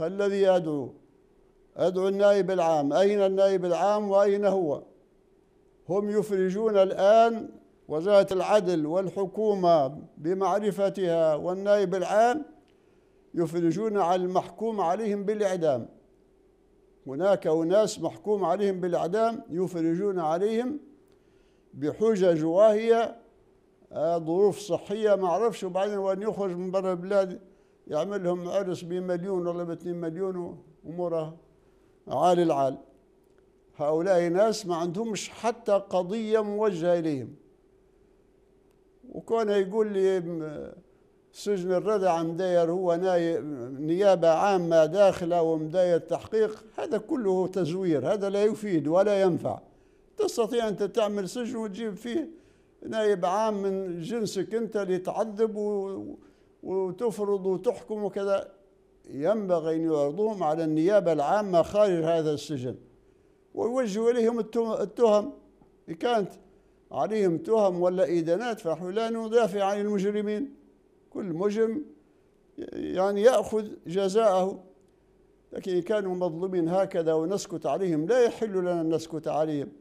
فالذي أدعو أدعو النائب العام أين النائب العام وأين هو هم يفرجون الآن وزارة العدل والحكومة بمعرفتها والنائب العام يفرجون على المحكوم عليهم بالإعدام هناك أناس محكوم عليهم بالإعدام يفرجون عليهم بحجج واهية آه، ظروف صحية ما أعرفش وبعدين وأن يخرج من برا البلاد يعمل لهم عرس بمليون ولا باتنين مليون واموره عال العال هؤلاء ناس ما عندهمش حتى قضية موجهة إليهم وكان يقول لي سجن الردع مداير هو نيابة عامة داخلة ومداير تحقيق هذا كله تزوير هذا لا يفيد ولا ينفع تستطيع أنت تعمل سجن وتجيب فيه نائب عام من جنسك أنت اللي تعذب و... وتفرض وتحكم وكذا ينبغي أن يعرضوهم على النيابة العامة خارج هذا السجن ويوجهوا إليهم التهم إن كانت عليهم تهم ولا إدانات لا ندافع عن المجرمين كل مجرم يعني يأخذ جزاءه لكن إن كانوا مظلومين هكذا ونسكت عليهم لا يحل لنا أن نسكت عليهم